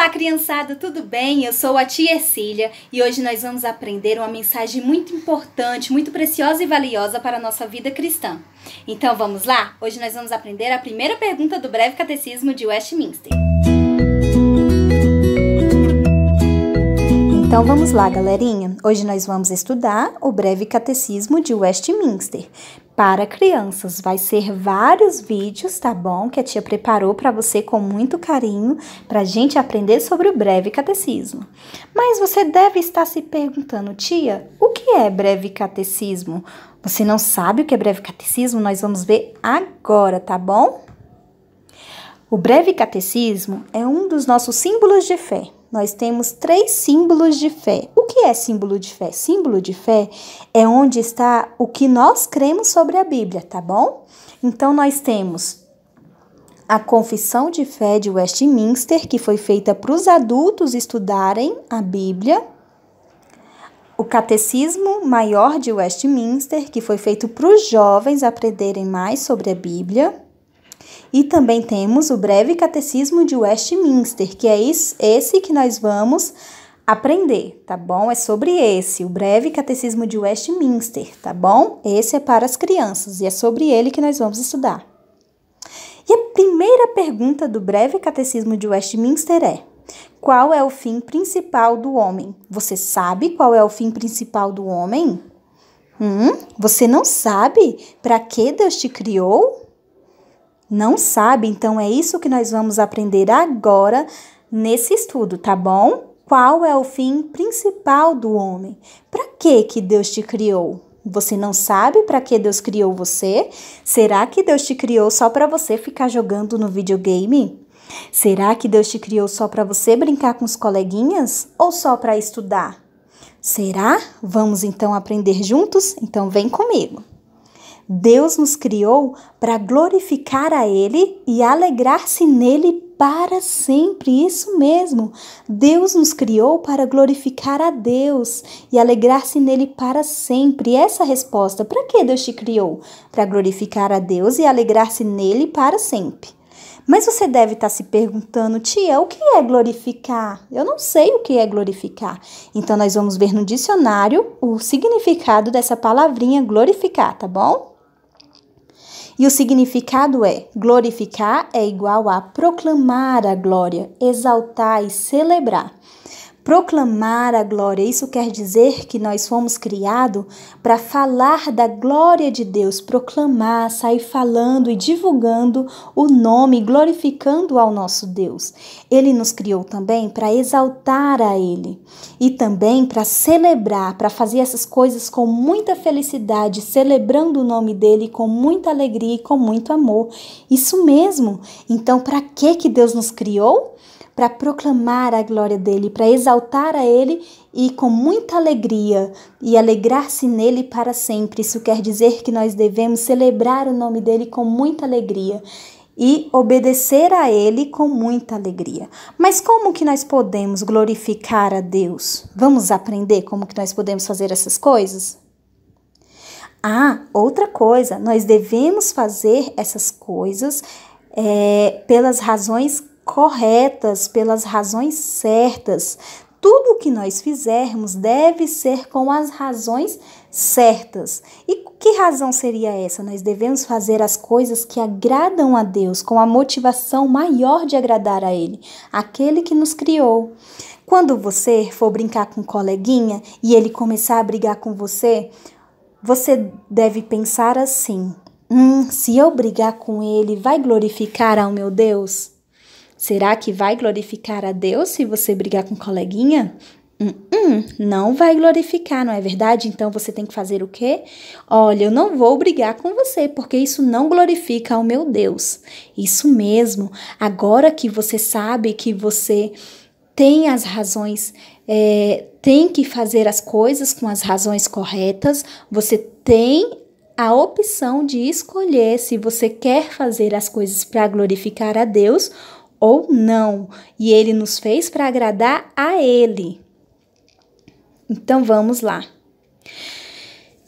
Olá, criançada, tudo bem? Eu sou a tia Ercília e hoje nós vamos aprender uma mensagem muito importante, muito preciosa e valiosa para a nossa vida cristã. Então vamos lá? Hoje nós vamos aprender a primeira pergunta do breve catecismo de Westminster. Então vamos lá, galerinha. Hoje nós vamos estudar o breve catecismo de Westminster para crianças. Vai ser vários vídeos, tá bom? Que a tia preparou para você com muito carinho, para a gente aprender sobre o breve catecismo. Mas você deve estar se perguntando, tia, o que é breve catecismo? Você não sabe o que é breve catecismo? Nós vamos ver agora, tá bom? O breve catecismo é um dos nossos símbolos de fé nós temos três símbolos de fé. O que é símbolo de fé? Símbolo de fé é onde está o que nós cremos sobre a Bíblia, tá bom? Então nós temos a Confissão de Fé de Westminster, que foi feita para os adultos estudarem a Bíblia. O Catecismo Maior de Westminster, que foi feito para os jovens aprenderem mais sobre a Bíblia e também temos o breve catecismo de Westminster, que é esse que nós vamos aprender, tá bom? É sobre esse, o breve catecismo de Westminster, tá bom? Esse é para as crianças e é sobre ele que nós vamos estudar. E a primeira pergunta do breve catecismo de Westminster é: Qual é o fim principal do homem? Você sabe qual é o fim principal do homem? Hum, você não sabe para que Deus te criou? não sabe, então é isso que nós vamos aprender agora nesse estudo, tá bom? Qual é o fim principal do homem? Para que que Deus te criou? Você não sabe para que Deus criou você? Será que Deus te criou só para você ficar jogando no videogame? Será que Deus te criou só para você brincar com os coleguinhas ou só para estudar? Será? Vamos então aprender juntos? Então vem comigo. Deus nos criou para glorificar a Ele e alegrar-se nele para sempre. Isso mesmo. Deus nos criou para glorificar a Deus e alegrar-se nele para sempre. essa resposta, para que Deus te criou? Para glorificar a Deus e alegrar-se nele para sempre. Mas você deve estar tá se perguntando, tia, o que é glorificar? Eu não sei o que é glorificar. Então, nós vamos ver no dicionário o significado dessa palavrinha glorificar, tá bom? E o significado é: glorificar é igual a proclamar a glória, exaltar e celebrar proclamar a glória. Isso quer dizer que nós fomos criados para falar da glória de Deus, proclamar, sair falando e divulgando o nome, glorificando ao nosso Deus. Ele nos criou também para exaltar a Ele e também para celebrar, para fazer essas coisas com muita felicidade, celebrando o nome dele com muita alegria e com muito amor. Isso mesmo. Então, para que que Deus nos criou? para proclamar a glória dele, para exaltar a ele e com muita alegria e alegrar-se nele para sempre. Isso quer dizer que nós devemos celebrar o nome dele com muita alegria e obedecer a ele com muita alegria. Mas como que nós podemos glorificar a Deus? Vamos aprender como que nós podemos fazer essas coisas? Ah, outra coisa, nós devemos fazer essas coisas é, pelas razões corretas, pelas razões certas. Tudo o que nós fizermos deve ser com as razões certas. E que razão seria essa? Nós devemos fazer as coisas que agradam a Deus, com a motivação maior de agradar a Ele, aquele que nos criou. Quando você for brincar com um coleguinha e ele começar a brigar com você, você deve pensar assim: hum, se eu brigar com ele, vai glorificar ao meu Deus? Será que vai glorificar a Deus se você brigar com coleguinha? Hum, hum, não vai glorificar, não é verdade? Então você tem que fazer o quê? Olha, eu não vou brigar com você, porque isso não glorifica ao meu Deus. Isso mesmo. Agora que você sabe que você tem as razões, é, tem que fazer as coisas com as razões corretas, você tem a opção de escolher se você quer fazer as coisas para glorificar a Deus ou não, e ele nos fez para agradar a ele. Então vamos lá.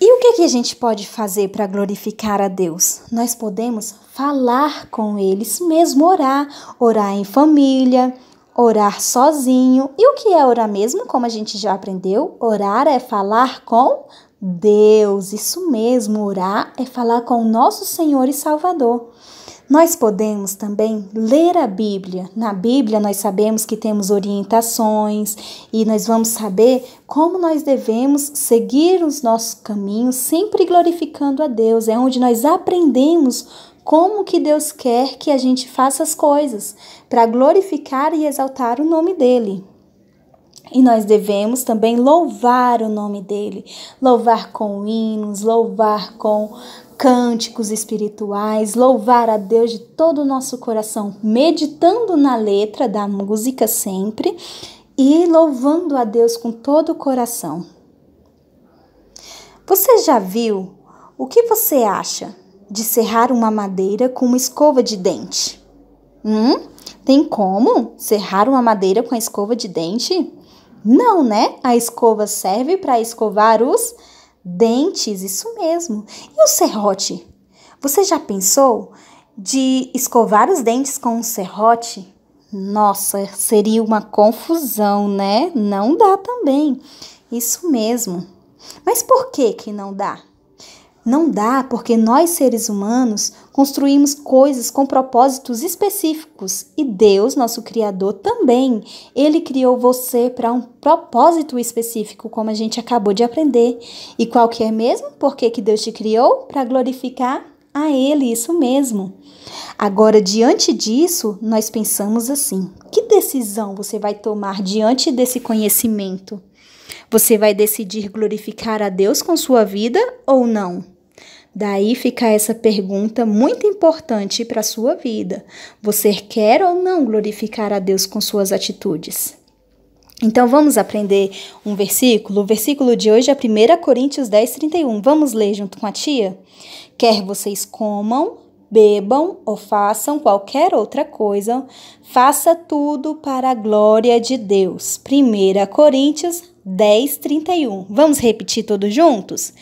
E o que, que a gente pode fazer para glorificar a Deus? Nós podemos falar com Ele, isso mesmo, orar, orar em família, orar sozinho. E o que é orar mesmo? Como a gente já aprendeu, orar é falar com Deus, isso mesmo, orar é falar com o nosso Senhor e Salvador. Nós podemos também ler a Bíblia. Na Bíblia, nós sabemos que temos orientações e nós vamos saber como nós devemos seguir os nossos caminhos, sempre glorificando a Deus. É onde nós aprendemos como que Deus quer que a gente faça as coisas para glorificar e exaltar o nome dele. E nós devemos também louvar o nome dele, louvar com hinos, louvar com cânticos espirituais, louvar a Deus de todo o nosso coração, meditando na letra da música sempre e louvando a Deus com todo o coração. Você já viu? O que você acha de serrar uma madeira com uma escova de dente? Hum? Tem como serrar uma madeira com a escova de dente? Não, né? A escova serve para escovar os Dentes, isso mesmo. E o serrote? Você já pensou de escovar os dentes com um serrote? Nossa, seria uma confusão, né? Não dá também. Isso mesmo. Mas por que que não dá? Não dá porque nós, seres humanos, construímos coisas com propósitos específicos e Deus, nosso Criador, também. Ele criou você para um propósito específico, como a gente acabou de aprender. E qual que é mesmo? Por que, que Deus te criou? Para glorificar a Ele, isso mesmo. Agora, diante disso, nós pensamos assim: que decisão você vai tomar diante desse conhecimento? Você vai decidir glorificar a Deus com sua vida ou não? Daí fica essa pergunta muito importante para a sua vida: você quer ou não glorificar a Deus com suas atitudes? Então vamos aprender um versículo? O versículo de hoje é 1 Coríntios 10, 31. Vamos ler junto com a tia? Quer vocês comam, bebam ou façam qualquer outra coisa, faça tudo para a glória de Deus. 1 Coríntios 10, 31. Vamos repetir todos juntos?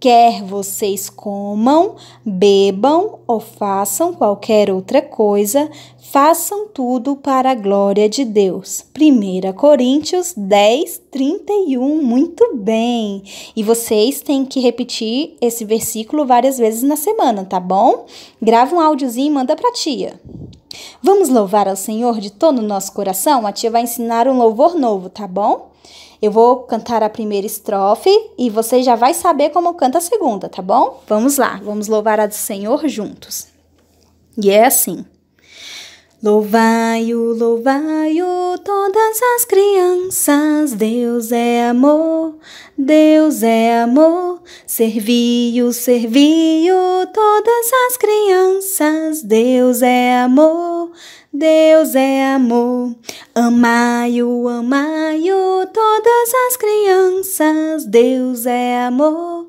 quer vocês comam, bebam ou façam qualquer outra coisa, façam tudo para a glória de Deus. 1 Coríntios 10, 31. Muito bem! E vocês têm que repetir esse versículo várias vezes na semana, tá bom? Grava um áudiozinho e manda para tia. Vamos louvar ao Senhor de todo o nosso coração? A tia vai ensinar um louvor novo, tá bom? Eu vou cantar a primeira estrofe e você já vai saber como canta a segunda, tá bom? Vamos lá, vamos louvar ao Senhor juntos. E é assim. Louvai-o, louvai-o, todas as crianças. Deus é amor, Deus é amor. Servi-o, servi-o, todas as crianças. Deus é amor, Deus é amor. Amai-o, amai-o, todas as crianças. Deus é amor.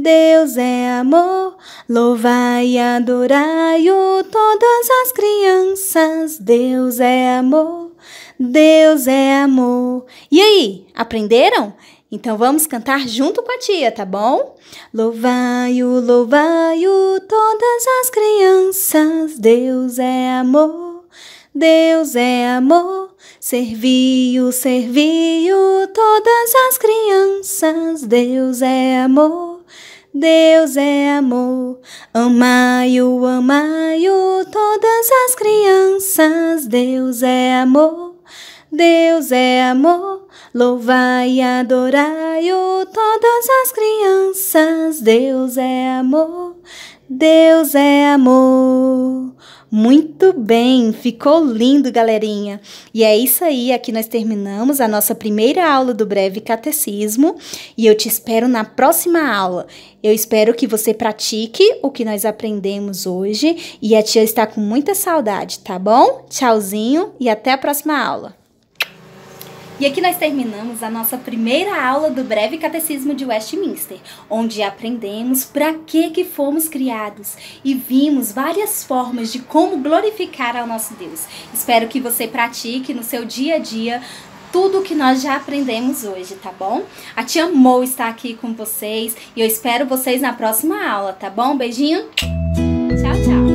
Deus é amor. Louvai e adorai-o todas as crianças. Deus é amor. Deus é amor. E aí, aprenderam? Então vamos cantar junto com a tia, tá bom? Louvai-o, louvai-o, todas as crianças. Deus é amor, Deus é amor. Servi-o, servi-o, todas as crianças. Deus é amor. Deus é amor. Amai-o, amai-o, todas as crianças. Deus é amor. Deus é amor, louvai e adorai-o todas as crianças. Deus é amor, Deus é amor. Muito bem, ficou lindo, galerinha. E é isso aí, aqui nós terminamos a nossa primeira aula do breve catecismo e eu te espero na próxima aula. Eu espero que você pratique o que nós aprendemos hoje e a tia está com muita saudade, tá bom? Tchauzinho e até a próxima aula. E aqui nós terminamos a nossa primeira aula do Breve Catecismo de Westminster, onde aprendemos para que que fomos criados e vimos várias formas de como glorificar ao nosso Deus. Espero que você pratique no seu dia a dia tudo o que nós já aprendemos hoje, tá bom? A tia Mou está aqui com vocês e eu espero vocês na próxima aula, tá bom? Beijinho. Tchau, tchau.